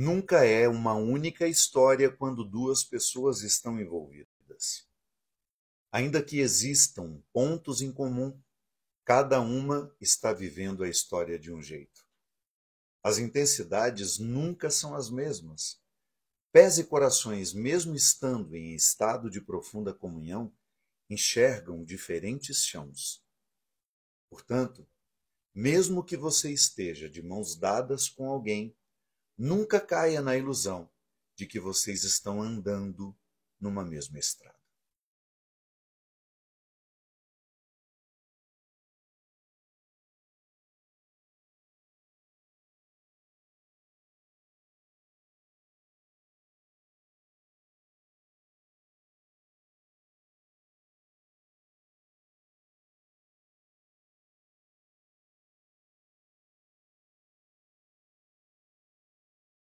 Nunca é uma única história quando duas pessoas estão envolvidas. Ainda que existam pontos em comum, cada uma está vivendo a história de um jeito. As intensidades nunca são as mesmas. Pés e corações, mesmo estando em estado de profunda comunhão, enxergam diferentes chãos. Portanto, mesmo que você esteja de mãos dadas com alguém, Nunca caia na ilusão de que vocês estão andando numa mesma estrada.